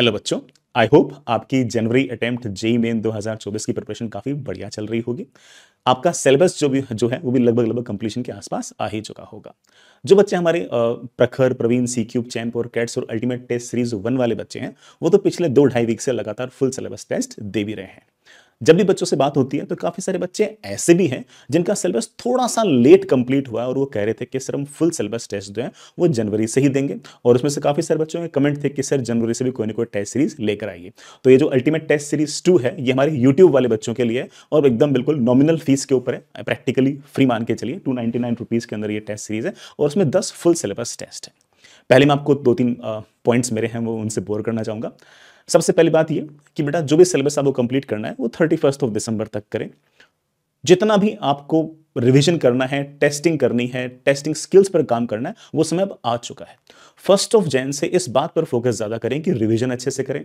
hello बच्चों I hope आपकी जनवरी attempt JEE main 2024 की प्रिपरेशन काफ़ी बढ़िया चल रही होगी आपका सिलेबस जो भी जो है वो भी लगभग लगभग कंप्लीशन के आसपास आ ही चुका होगा जो बच्चे हमारे Prakhar Praveen C cube champ और कैट्स और अल्टीमेट टेस्ट सीरीज वन वाले बच्चे हैं वो तो पिछले दो ढाई वीक से लगातार फुल सिलेबस टेस्ट दे भी रहे हैं जब भी बच्चों से बात होती है तो काफ़ी सारे बच्चे ऐसे भी हैं जिनका सिलेबस थोड़ा सा लेट कंप्लीट हुआ और वो कह रहे थे कि सर हम फुल सिलेबस टेस्ट जो है वो जनवरी से ही देंगे और उसमें से काफ़ी सारे बच्चों के कमेंट थे कि सर जनवरी से भी कोई ना कोई टेस्ट सीरीज लेकर आइए तो ये जो अल्टीमेट टेस्ट सीरीज टू है ये हमारे यूट्यूब वाले बच्चों के लिए और एकदम बिल्कुल नॉमिनल फीस के ऊपर है प्रैक्टिकली फ्री मान के चलिए टू नाइन्टी के अंदर ये टेस्ट सीरीज है और उसमें दस फुल सिलेबस टेस्ट है पहले मैं आपको दो तीन पॉइंट्स मेरे हैं वो उनसे बोर करना चाहूँगा सबसे पहली बात ये कि बेटा जो भी सिलेबस आपको कंप्लीट करना है वो थर्टी फर्स्ट ऑफ दिसंबर तक करें जितना भी आपको रिवीजन करना है टेस्टिंग करनी है टेस्टिंग स्किल्स पर काम करना है वो समय अब आ चुका है फर्स्ट ऑफ जैन से इस बात पर फोकस ज़्यादा करें कि रिवीजन अच्छे से करें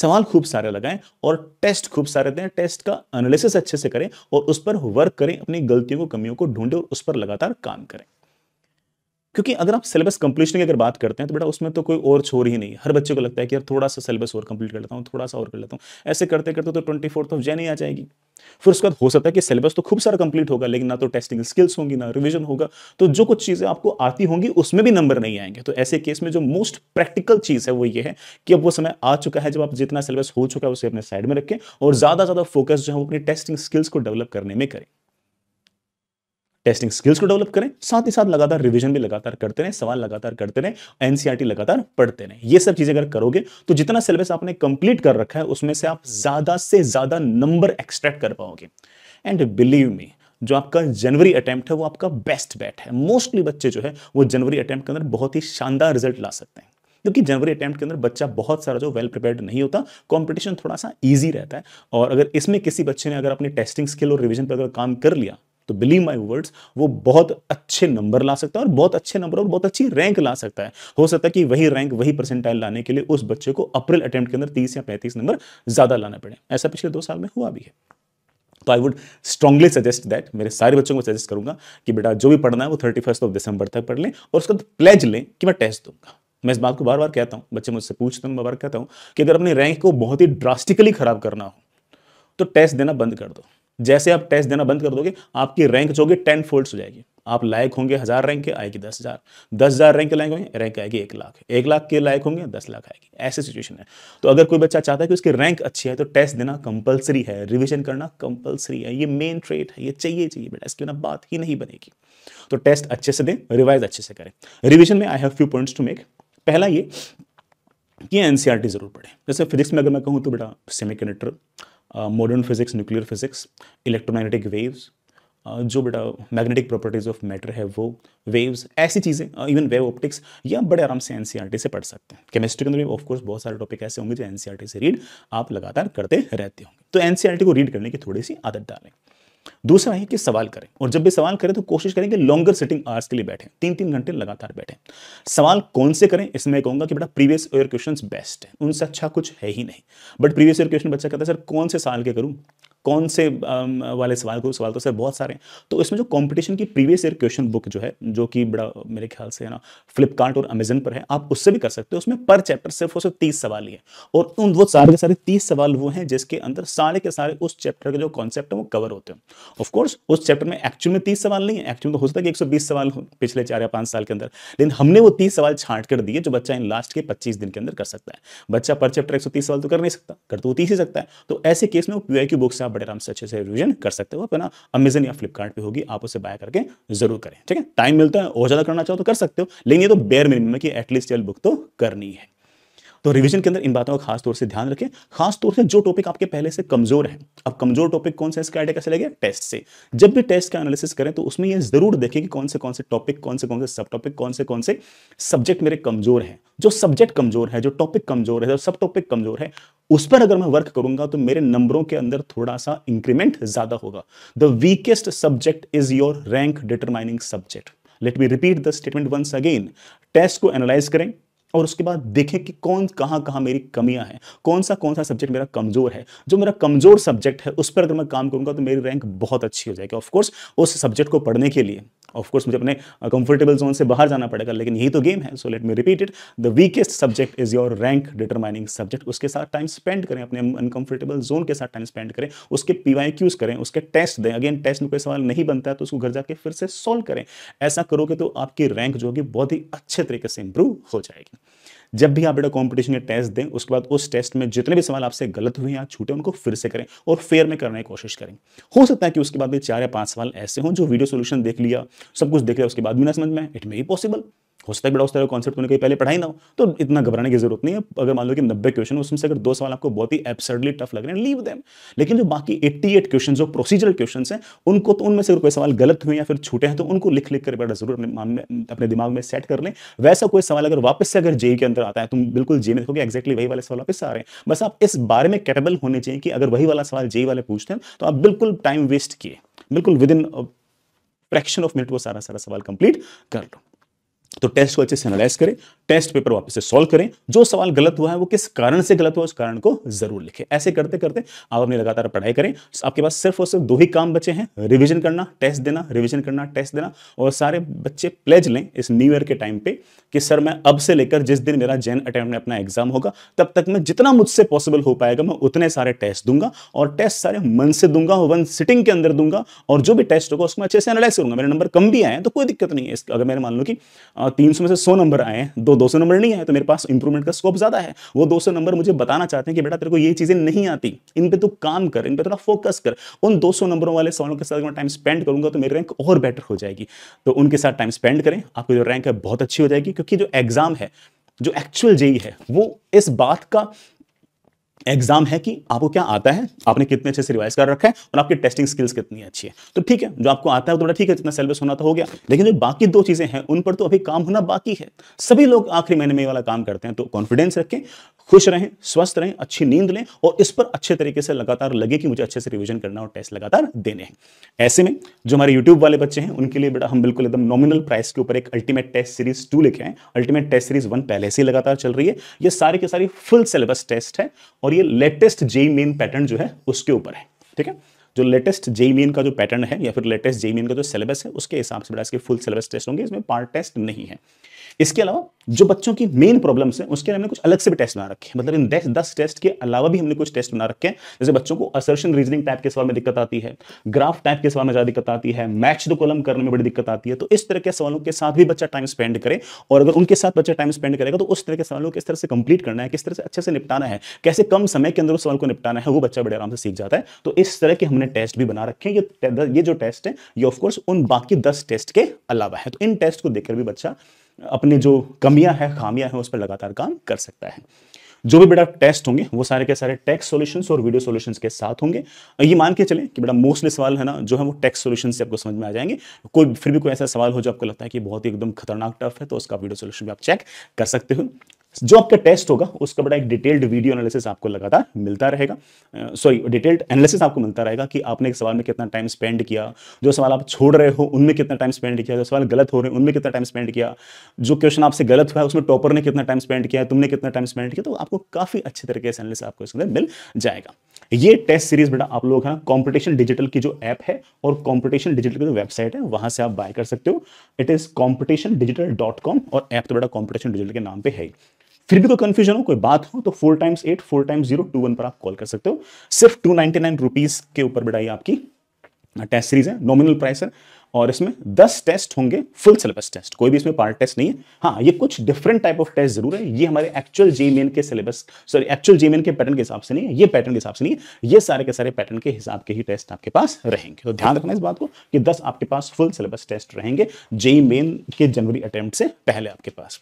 सवाल खूब सारे लगाएं और टेस्ट खूब सारे दें टेस्ट का एनालिसिस अच्छे से करें और उस पर वर्क करें अपनी गलतियों को कमियों को ढूंढें और उस पर लगातार काम करें क्योंकि अगर आप सिलेबस कंप्लीशन की अगर बात करते हैं तो बेटा उसमें तो कोई और छोर ही नहीं हर बच्चे को लगता है कि यार थोड़ा सा सिलेबस और कंप्लीट कर लेता हूँ थोड़ा सा और कर लेता हूँ ऐसे करते करते तो ट्वेंटी फोर्थ ऑफ जैन ही आ जाएगी फिर उसके बाद हो सकता है कि सिलेबस तो खूब सारा कंप्लीट होगा लेकिन ना तो टेस्टिंग स्किल्स होंगी ना रिविजन होगा तो जो कुछ चीज़ें आपको आती होंगी उसमें भी नंबर नहीं आएंगे तो ऐसे केस में जो मोस्ट प्रैक्टिकल चीज़ है वो ये है कि अब वो समय आ चुका है जब आप जितना सिलेबस हो चुका है उसे अपने साइड में रखें और ज़्यादा ज़्यादा फोकस जो है वो अपनी टेस्टिंग स्किल्स को डेवलप करने में करें टेस्टिंग स्किल्स को डेवलप करें साथ ही साथ लगातार रिविजन भी लगातार करते रहें सवाल लगातार करते रहें एनसीईआरटी लगातार पढ़ते रहें ये सब चीजें अगर करोगे तो जितना सिलेबस आपने कंप्लीट कर रखा है उसमें से आप ज्यादा से ज्यादा नंबर एक्सट्रैक्ट कर पाओगे एंड बिलीव मी जो आपका जनवरी अटैम्प्ट है वो आपका बेस्ट बैट है मोस्टली बच्चे जो है वो जनवरी अटैम्प्ट के अंदर बहुत ही शानदार रिजल्ट ला सकते हैं क्योंकि जनवरी अटैम्प्ट के अंदर बच्चा बहुत सारा जो वेल प्रिपेयर्ड नहीं होता कंपटीशन थोड़ा सा इजी रहता है और अगर इसमें किसी बच्चे ने अगर अपनी टेस्टिंग स्किल और रिविजन पर अगर काम कर लिया तो बिलीव माई वर्ड्स वो बहुत अच्छे नंबर ला सकता है और बहुत अच्छे नंबर और बहुत अच्छी रैंक ला सकता है हो सकता है कि वही रैंक वही परसेंटाइल लाने के लिए उस बच्चे को अप्रैल अटेम्प्ट के अंदर तीस या पैंतीस नंबर ज़्यादा लाना पड़े ऐसा पिछले दो साल में हुआ भी है तो I would strongly suggest that मेरे सारे बच्चों को सजेस्ट करूंगा कि बेटा जो भी पढ़ना है वो थर्टी फर्स्ट ऑफ दिसंबर तक पढ़ लें और उसका प्लेज लें कि मैं टेस्ट दूंगा मैं इस बात को बार बार कहता हूँ बच्चे मुझसे पूछते हैं बार बार कहता हूँ कि अगर अपनी रैंक को बहुत ही ड्रास्टिकली खराब करना हो तो टेस्ट देना बंद कर दो जैसे आप टेस्ट देना बंद कर दोगे आपकी रैंक जो होगी टेन फोल्ड हो जाएगी आप लायक होंगे हज़ार रैंक के आएगी दस हज़ार दस हज़ार रैंक के लायक होंगे रैंक आएगी एक लाख एक लाख के लायक होंगे दस लाख आएगी ऐसी सिचुएशन है तो अगर कोई बच्चा चाहता है कि उसकी रैंक अच्छी है तो टेस्ट देना कंपलसरी है रिविजन करना कंपलसरी है ये मेन ट्रेट है ये चाहिए चाहिए बेटा इसके बिना बात ही नहीं बनेगी तो टेस्ट अच्छे से दें रिवाइज अच्छे से करें रिविजन में I have few points to make पहला ये कि एन e जरूर पढ़े जैसे फिजिक्स में अगर मैं कहूँ तो बेटा semiconductor modern physics nuclear physics electromagnetic waves जो बेटा मैग्नेटिक प्रॉपर्टीज़ ऑफ मैटर है वो वेव्स ऐसी चीज़ें इवन वेव ऑप्टिक्स ये आप बड़े आराम से एन e से पढ़ सकते हैं केमिस्ट्री के अंदर भी ऑफकोर्स बहुत सारे टॉपिक ऐसे होंगे जो एन e से रीड आप लगातार करते रहते होंगे तो एन e को रीड करने की थोड़ी सी आदत डालें दूसरा है कि सवाल करें और जब भी सवाल करें तो कोशिश करें कि लॉन्गर सिटिंग आवर्स के लिए बैठें तीन तीन घंटे लगातार बैठें सवाल कौन से करें इसमें मैं कि बेटा प्रीवियस ईयर क्वेश्चन बेस्ट है उनसे अच्छा कुछ है ही नहीं बट प्रीवियस ईयर क्वेश्चन बच्चा कहता है सर कौन से साल के करूँ कौन से वाले सवाल को सवाल तो सर बहुत सारे हैं तो इसमें जो कंपटीशन की प्रीवियस ईयर क्वेश्चन बुक जो है जो कि बड़ा मेरे ख्याल से है ना फ्लिपकार्ट और अमेजन पर है आप उससे भी कर सकते हो उसमें पर चैप्टर सिर्फ और सिर्फ तीस सवाल ही है और उन वो सारे के सारे तीस सवाल वो हैं जिसके अंदर सारे के सारे उस चैप्टर के जो कॉन्सेप्ट है वो कवर होते हैं ऑफकोर्स उस चैप्टर में एक्चुअल में तीस सवाल नहीं है एक्चुअल में तो हो सकता है कि एक सवाल पिछले चार या पाँच साल के अंदर लेकिन हमने वो तीस सवाल छाट कर दिए जो बच्चा इन लास्ट के पच्चीस दिन के अंदर कर सकता है बच्चा पर चैप्टर एक सवाल तो कर नहीं सकता कर तो वो तीस ही सकता है तो ऐसे केस में वो क्यू बुक से आप आप बड़े आराम से अच्छे से रिविजन कर सकते हो अपना अमेजन या फ्लिपकार्ट होगी आप उसे बाय करके जरूर करें ठीक है टाइम मिलता है और ज़्यादा करना चाहो तो कर सकते हो लेकिन ये तो बेयर मिनिमम की एटलीस्ट ये बुक तो करनी है तो रिवीजन के अंदर इन बातों का खास तौर से ध्यान रखें खास तौर से जो टॉपिक आपके पहले से कमजोर है अब कमजोर टॉपिक कौन सा इसका आइडिया कैसे लगे टेस्ट से जब भी टेस्ट का एनालिसिस करें तो उसमें यह जरूर देखें कि कौन से कौन से टॉपिक कौन से कौन से सब टॉपिक कौन से कौन से सब्जेक्ट मेरे कमजोर है जो सब्जेक्ट कमजोर है जो टॉपिक कमजोर है जो सब टॉपिक कमजोर है उस पर अगर मैं वर्क करूंगा तो मेरे नंबरों के अंदर थोड़ा सा इंक्रीमेंट ज्यादा होगा the weakest subject is your rank determining subject let me repeat the statement once again test को एनालाइज करें और उसके बाद देखें कि कौन कहाँ कहाँ मेरी कमियां हैं कौन सा कौन सा सब्जेक्ट मेरा कमज़ोर है जो मेरा कमज़ोर सब्जेक्ट है उस पर अगर मैं काम करूँगा तो मेरी रैंक बहुत अच्छी हो जाएगी ऑफकोर्स उस सब्जेक्ट को पढ़ने के लिए ऑफकोर्स मुझे अपने कंफर्टेबल जोन से बाहर जाना पड़ेगा लेकिन यही तो गेम है so let me repeat it the weakest subject is your rank determining subject उसके साथ टाइम स्पेंड करें अपने अनकंफर्टेबल जोन के साथ टाइम स्पेंड करें उसके पी वाई क्यूज करें उसके टेस्ट दें अगेन टेस्ट में कोई सवाल नहीं बनता है तो उसको घर जाके फिर से सॉल्व करें ऐसा करोगे तो आपकी रैंक जो होगी बहुत ही अच्छे तरीके से इंप्रूव हो जाएगी जब भी आप बेटा कॉम्पिटिशन के टेस्ट दें उसके बाद उस टेस्ट में जितने भी सवाल आपसे गलत हुए या छूटे उनको फिर से करें और फेयर में करने की कोशिश करें हो सकता है कि उसके बाद भी चार या पांच सवाल ऐसे हों जो वीडियो सोल्यूशन देख लिया सब कुछ देख लिया उसके बाद भी ना समझ में इट मे बी पॉसिबल हो सकता है बड़ा उस तरह कॉन्सेप्ट कहीं पहले पढ़ाई ना हो तो इतना घबराने की जरूरत नहीं है अगर मान लो कि नब्बे क्वेश्चन उसमें से अगर दो सवाल आपको बहुत ही एब्सर्डली टफ लग रहे हैं लीव देम लेकिन जो बाकी एट्टी एट क्वेश्चन जो प्रोसीजरल क्वेश्चन हैं उनको तो उनमें से कोई सवाल गलत हुए या फिर छूटे हैं तो उनको लिख लिख कर बड़ा जरूर अपने अपने दिमाग में सेट कर लें वैसा कोई सवाल अगर वापस से अगर जेई के अंदर आता है तुम बिल्कुल जे में देखोगे एक्जैक्टली वही वाले सवाल वापस आ रहे हैं बस आप इस बारे में कैपेबल होने चाहिए कि अगर वही वाला सवाल जेई वाले पूछते हैं तो आप बिल्कुल टाइम वेस्ट किए बिल्कुल within fraction of minute वो सारा सारा सवाल कंप्लीट कर लो तो टेस्ट को अच्छे से एनालाइज करें टेस्ट पेपर वापस से सॉल्व करें जो सवाल गलत हुआ है वो किस कारण से गलत हुआ उस कारण को जरूर लिखें ऐसे करते करते आप अपनी लगातार पढ़ाई करें आपके पास सिर्फ और सिर्फ दो ही काम बचे हैं रिविजन करना टेस्ट देना रिविजन करना टेस्ट देना और सारे बच्चे प्लेज लें इस न्यू ईयर के टाइम पे कि सर मैं अब से लेकर जिस दिन मेरा जैन अटैम्प्ट में अपना एग्जाम होगा तब तक मैं जितना मुझसे पॉसिबल हो पाएगा मैं उतने सारे टेस्ट दूंगा और टेस्ट सारे मन से दूंगा वन सिटिंग के अंदर दूंगा और जो भी टेस्ट होगा उसमें अच्छे से एनालाइज करूंगा मेरे नंबर कम भी आए तो कोई दिक्कत नहीं है अगर मेरे मान लो कि तीन में से सौ नंबर आए हैं दो दो सौ नंबर नहीं आए तो मेरे पास इंप्रूवमेंट का स्कोप ज़्यादा है वो दो सौ नंबर मुझे बताना चाहते हैं कि बेटा तेरे को ये चीज़ें नहीं आती इन पर तो काम कर इन पर थोड़ा फोकस कर उन दो सौ नंबरों वाले सवालों के साथ मैं टाइम स्पेंड करूंगा तो मेरी रैंक और बेटर हो जाएगी तो उनके साथ टाइम स्पेंड करें आपकी जो रैंक है बहुत अच्छी हो जाएगी क्योंकि जो एग्ज़ाम है जो एक्चुअल जेई e है वो इस बात का एग्जाम है कि आपको क्या आता है आपने कितने अच्छे से रिवाइज कर रखा है और आपकी टेस्टिंग स्किल्स कितनी अच्छी है तो ठीक है जो आपको आता है तो ठीक है जितना सिलेबस होना तो हो गया लेकिन जो बाकी दो चीज़ें हैं उन पर तो अभी काम होना बाकी है सभी लोग आखिरी महीने में वाला काम करते हैं तो कॉन्फिडेंस रखें खुश रहें स्वस्थ रहें अच्छी नींद लें और इस पर अच्छे तरीके से लगातार लगे कि मुझे अच्छे से रिविजन करना और टेस्ट लगातार देने हैं ऐसे में जो हमारे यूट्यूब वाले बच्चे हैं उनके लिए बेटा हम बिल्कुल एकदम नॉमिनल प्राइस के ऊपर एक अल्टीमेट टेस्ट सीरीज टू लिखे हैं अल्टीमेट टेस्ट सीरीज वन पहले से लगातार चल रही है ये सारी के सारी फुल सिलेबस टेस्ट है और और ये लेटेस्ट जे मेन पैटर्न जो है उसके ऊपर है ठीक है जो लेटेस्ट जेई मेन का जो पैटर्न है या फिर लेटेस्ट जे मेन का जो सिलेबस है उसके हिसाब से बड़ा इसके फुल सिलेबस टेस्ट होंगे इसमें पार्ट टेस्ट नहीं है इसके अलावा जो बच्चों की मेन प्रॉब्लम्स हैं उसके लिए हमने कुछ अलग से भी टेस्ट बना रखे हैं मतलब इन दस दस टेस्ट के अलावा भी हमने कुछ टेस्ट बना रखे हैं जैसे बच्चों को असर्शन रीजनिंग टाइप के सवाल में दिक्कत आती है ग्राफ टाइप के सवाल में ज़्यादा दिक्कत आती है मैच द कॉलम करने में बड़ी दिक्कत आती है तो इस तरह के सवालों के साथ भी बच्चा टाइम स्पेंड करे और अगर उनके साथ बच्चा टाइम स्पेंड करेगा तो उस तरह के सवालों को किस तरह से कंप्लीट करना है किस तरह से अच्छे से निपटाना है कैसे कम समय के अंदर उस सवाल को निपटाना है वो बच्चा बड़े आराम से सीख जाता है तो इस तरह के हमने टेस्ट भी बना रखे हैं ये जो टेस्ट है ये ऑफकोर्स उन बाकी दस टेस्ट के अलावा है तो इन टेस्ट को देखकर भी बच्चा अपनी जो कमियां हैं खामियां हैं उस पर लगातार काम कर सकता है जो भी बेटा टेस्ट होंगे वो सारे के सारे टेक्स्ट सॉल्यूशंस और वीडियो सॉल्यूशंस के साथ होंगे ये मान के चलें कि बेटा मोस्टली सवाल है ना जो है वो टेक्स्ट सॉल्यूशंस से आपको समझ में आ जाएंगे कोई फिर भी कोई ऐसा सवाल हो जो आपको लगता है कि बहुत ही एकदम खतरनाक टफ है तो उसका वीडियो सोल्यूशन भी आप चेक कर सकते हो जो आपका टेस्ट होगा उसका बड़ा एक डिटेल्ड वीडियो एनालिसिस आपको लगातार मिलता रहेगा सॉरी डिटेल्ड एनालिसिस आपको मिलता रहेगा कि आपने एक सवाल में कितना टाइम स्पेंड किया जो सवाल आप छोड़ रहे हो उनमें कितना टाइम स्पेंड किया जो सवाल गलत हो रहे हैं उनमें कितना टाइम स्पेंड किया जो क्वेश्चन आपसे गलत हुआ है उसमें टॉपर ने कितना टाइम स्पेंड किया तुमने कितना टाइम स्पेंड किया तो आपको काफ़ी अच्छे तरीके से एनालिसिस आपको इसके मिल जाएगा ये टेस्ट सीरीज बेटा आप लोग है कॉम्पिटिशन डिजिटल की जो ऐप है और कॉम्पिटिशन डिजिटल की जो वेबसाइट है वहां से आप बाय कर सकते हो it is competition digital dot com और ऐप तो बेटा कॉम्पिटिशन डिजिटल के नाम पे है फिर भी कोई कंफ्यूजन हो कोई बात हो तो four times eight four times zero two one पर आप कॉल कर सकते हो सिर्फ टू नाइनटी नाइन रुपीज के ऊपर बढ़ाई आपकी टेस्ट सीरीज है नॉमिनल प्राइस है और इसमें दस टेस्ट होंगे फुल सिलेबस टेस्ट कोई भी इसमें पार्ट टेस्ट नहीं है हाँ ये कुछ डिफरेंट टाइप ऑफ टेस्ट जरूर है ये हमारे एक्चुअल जेमेन के सिलेबस सॉरी एक्चुअल जेमेन के पैटर्न के हिसाब से नहीं है ये पैटर्न के हिसाब से नहीं है ये सारे के सारे पैटर्न के हिसाब के ही टेस्ट आपके पास रहेंगे तो ध्यान रखना इस बात को कि दस आपके पास फुल सिलेबस टेस्ट रहेंगे जेई मेन के जनवरी अटैम्प्ट से पहले आपके पास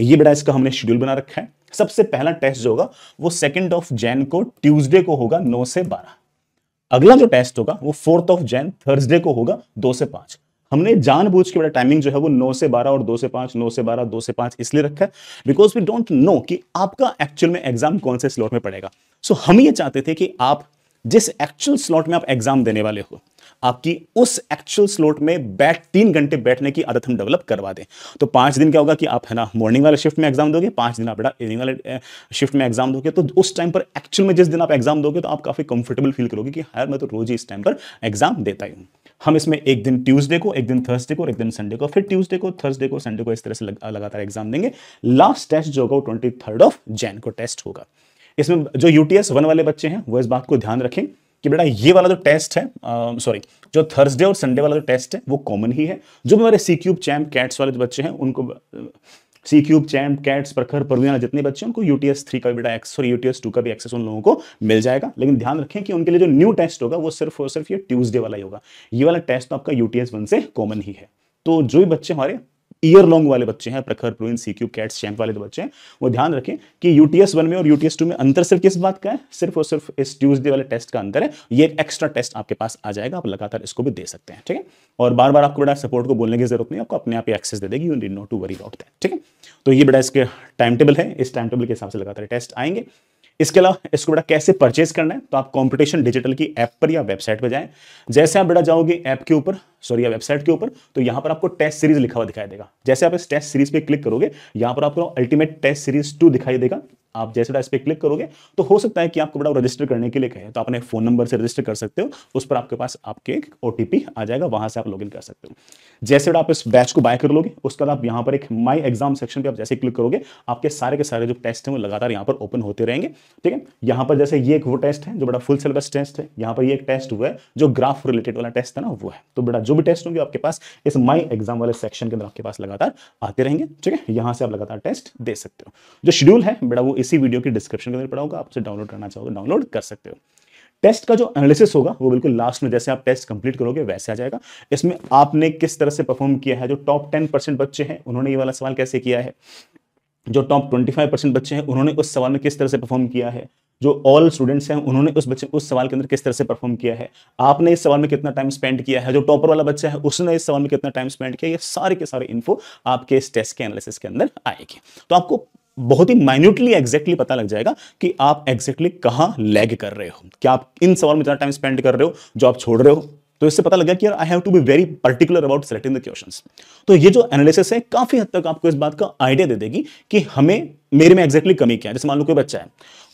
ये बेटा इसका हमने शेड्यूल बना रखा है सबसे पहला टेस्ट जो होगा वो सेकेंड ऑफ जैन को ट्यूजडे को होगा नौ से बारह अगला जो टेस्ट होगा वो फोर्थ ऑफ जैन थर्सडे को होगा दो से पांच हमने जानबूझ के बड़ा टाइमिंग जो है वो नौ से बारह और दो से पांच नौ से बारह दो से पांच इसलिए रखा है बिकॉज वी डोंट नो कि आपका एक्चुअल में एग्जाम कौन से स्लॉट में पड़ेगा सो so, हम ये चाहते थे कि आप जिस एक्चुअल स्लॉट में आप एग्जाम देने वाले हो आपकी उस एक्चुअल स्लोट में बैठ तीन घंटे बैठने की आदत हम डेवलप करवा दें तो पांच दिन क्या होगा कि आप है ना मॉर्निंग वाले शिफ्ट में एग्जाम दोगे पांच दिन आप बेटा इवनिंग वाले शिफ्ट में एग्जाम दोगे तो उस टाइम पर एक्चुअल में जिस दिन आप एग्जाम दोगे तो आप काफ़ी कंफर्टेबल फील करोगे कि हर मैं तो रोज ही इस टाइम पर एग्जाम देता हूँ हम इसमें एक दिन ट्यूसडे को एक दिन थर्सडे को एक दिन संडे को फिर ट्यूसडे को थर्सडे को संडे को इस तरह से लग, लगातार एग्जाम देंगे लास्ट टेस्ट जो होगा वो ट्वेंटी थर्ड ऑफ जैन को टेस्ट होगा इसमें जो यूटीएस वन वाले बच्चे हैं वो इस बात को ध्यान रखें कि बेटा ये वाला जो टेस्ट है सॉरी जो थर्सडे और संडे वाला जो टेस्ट है वो कॉमन ही है जो हमारे सी क्यूब चैम्प कैट्स वाले जो बच्चे हैं उनको सी क्यूब चैम्प कैट्स प्रखर परवीना जितने बच्चे हैं उनको यूटीएस थ्री का भी बेटा एक्सेस और यूटीएस टू का भी एक्सेस उन लोगों को मिल जाएगा लेकिन ध्यान रखें कि उनके लिए जो न्यू टेस्ट होगा वो सिर्फ और सिर्फ ये ट्यूजडे वाला ही होगा ये वाला टेस्ट तो आपका यूटीएस वन से कॉमन ही है तो जो भी बच्चे हमारे ईयर लॉन्ग वाले बच्चे हैं Prakhar Praveen C cube cats champ वाले बच्चे हैं वो ध्यान रखें कि यूटीएस वन में और यूटीएस टू में अंतर सिर्फ किस बात का है सिर्फ और सिर्फ इस ट्यूजडे वाले टेस्ट का अंतर है ये एक एक्स्ट्रा टेस्ट आपके पास आ जाएगा आप लगातार इसको भी दे सकते हैं ठीक है और बार बार आपको बड़ा सपोर्ट को बोलने की जरूरत नहीं आपको अपने आप ही एक्सेस दे देगी you need not to worry about that ठीक है तो ये बड़ा इसके टाइम टेबल है इस टाइम टेबल के हिसाब से लगातार टेस्ट आएंगे इसके अलावा इसको बेटा कैसे परचेज करना है तो आप कॉम्पिटिशन डिजिटल की ऐप पर या वेबसाइट पर जाएं जैसे आप बेटा जाओगे ऐप के ऊपर सॉरी या वेबसाइट के ऊपर तो यहाँ पर आपको टेस्ट सीरीज लिखा हुआ दिखाई देगा जैसे आप इस टेस्ट सीरीज पे क्लिक करोगे यहां पर आपको अल्टीमेट टेस्ट सीरीज टू दिखाई देगा आप जैसे इस पर क्लिक करोगे तो हो सकता है कि आपको बड़ा रजिस्टर करने के लिए कहे तो आपने फ़ोन नंबर से रजिस्टर कर सकते हो उस पर आपके पास आपके एक ओ आ जाएगा वहां से आप लॉगिन कर सकते हो जैसे आप इस बैच को बाय कर लोगे उसके बाद आप यहाँ पर एक माई एग्जाम सेक्शन पर आप जैसे क्लिक करोगे आपके सारे के सारे जो टेस्ट हैं वो लगातार यहाँ पर ओपन होते रहेंगे ठीक है यहाँ पर जैसे ये एक वो टेस्ट है जो बड़ा फुल सिलेबस टेस्ट है यहाँ पर ये एक टेस्ट हुआ है जो ग्राफ रिलेटेड वाला टेस्ट है ना वो है तो बड़ा जो भी टेस्ट होंगे आपके पास इस माई एग्जाम वाले सेक्शन के अंदर आपके पास लगातार आते रहेंगे ठीक है यहाँ से आप लगातार टेस्ट दे सकते हो जो शेड्यूल है बड़ा वो इसी वीडियो के डिस्क्रिप्शन के अंदर पड़ा होगा आप डाउनलोड करना चाहोगे डाउनलोड कर सकते हो टेस्ट का जो एनालिसिस होगा वो बिल्कुल लास्ट में जैसे आप टेस्ट कंप्लीट करोगे वैसे आ जाएगा इसमें आपने किस तरह से परफॉर्म किया है जो टॉप टेन परसेंट बच्चे हैं उन्होंने ये वाला सवाल कैसे किया है जो टॉप ट्वेंटी फाइव परसेंट बच्चे हैं उन्होंने उस सवाल में किस तरह से परफॉर्म किया है जो ऑल स्टूडेंट्स हैं उन्होंने उस बच्चे उस सवाल के अंदर किस तरह से परफॉर्म किया है आपने इस सवाल में कितना टाइम स्पेंड किया है जो टॉपर वाला बच्चा है उसने इस सवाल में कितना टाइम स्पेंड किया ये सारे के सारे इन्फो आपके इस टेस्ट के एनालिसिस के अंदर आएगी तो आपको बहुत ही माइन्यूटली एग्जैक्टली पता लग जाएगा कि आप एग्जैक्टली कहां लैग कर रहे हो क्या आप इन सवाल में इतना टाइम स्पेंड कर रहे हो जो आप छोड़ रहे हो तो इससे पता लगा कि यार I have to be very particular about selecting the question तो ये जो एनालिसिस है काफी हद तक आपको इस बात का आइडिया दे देगी कि हमें मेरे में एक्जैक्टली exactly कमी क्या है जैसे मान लो कोई बच्चा है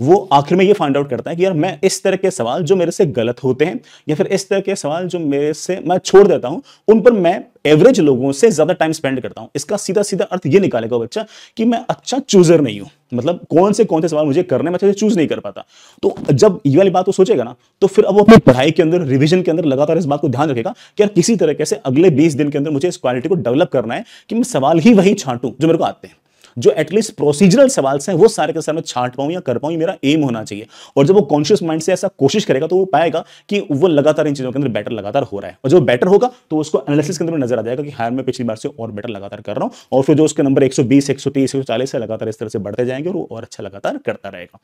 वो आखिर में ये फाइंड आउट करता है कि यार मैं इस तरह के सवाल जो मेरे से गलत होते हैं या फिर इस तरह के सवाल जो मेरे से मैं छोड़ देता हूं उन पर मैं एवरेज लोगों से ज्यादा टाइम स्पेंड करता हूं इसका सीधा सीधा अर्थ ये निकालेगा बच्चा कि मैं अच्छा चूजर नहीं हूं मतलब कौन से कौन से सवाल मुझे करने में चूज नहीं कर पाता तो जब ये वाली बात को सोचेगा ना तो फिर अब वो अपनी पढ़ाई के अंदर रिविजन के अंदर लगातार इस बात को ध्यान रखेगा कि यार किसी तरीके से अगले बीस दिन के अंदर मुझे इस क्वालिटी को डेवलप करना है कि मैं सवाल ही वही छांटू जो मेरे को आते हैं जो एटलीस्ट प्रोसीजरल सवाल हैं वो सारे के सामने छाट पाऊं या कर पाऊं मेरा एम होना चाहिए और जब वो कॉन्शियस माइंड से ऐसा कोशिश करेगा तो वो पाएगा कि वो लगातार इन चीज़ों के अंदर बेटर लगातार हो रहा है और जो बेटर होगा तो उसको एनालिसिस के अंदर नजर आ जाएगा कि हायर मैं पिछली बार से और बेटर लगातार कर रहा हूँ और फिर जो उसके नंबर एक सौ बीस एक सौ तीस एक सौ चालीस है लगातार इस तरह से बढ़ते जाएंगे और वो और अच्छा लगातार करता रहेगा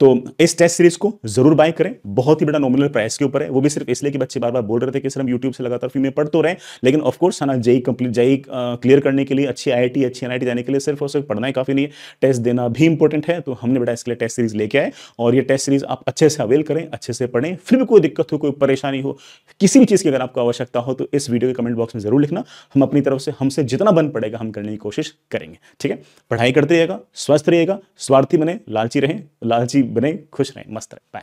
तो इस टेस्ट सीरीज को जरूर बाय करें बहुत ही बड़ा नॉमिनल प्राइस के ऊपर है वो भी सिर्फ इसलिए कि बच्चे बार बार बोल रहे थे कि सर हम यूट्यूब से लगातार में पढ़ तो रहे लेकिन ऑफकोर्स है ना जई कंप्लीट जई क्लियर करने के लिए अच्छी आई अच्छी एन जाने के लिए सिर्फ और सिर्फ पढ़ना ही काफ़ी नहीं है टेस्ट देना भी इंपॉर्टेंट है तो हमने बेटा इसके लिए टेस्ट सीरीज लेके आए और ये टेस्ट सीरीज आप अच्छे से अवेल करें अच्छे से पढ़ें फिर भी कोई दिक्कत हो कोई परेशानी हो किसी भी चीज़ की अगर आपको आवश्यकता हो तो इस वीडियो के कमेंट बॉक्स में जरूर लिखना हम अपनी तरफ से हमसे जितना बन पड़ेगा हम करने की कोशिश करेंगे ठीक है पढ़ाई करते रहिएगा स्वस्थ रहिएगा स्वार्थी बने लालची रहें लालची बने खुश रहें मस्त रहें बाय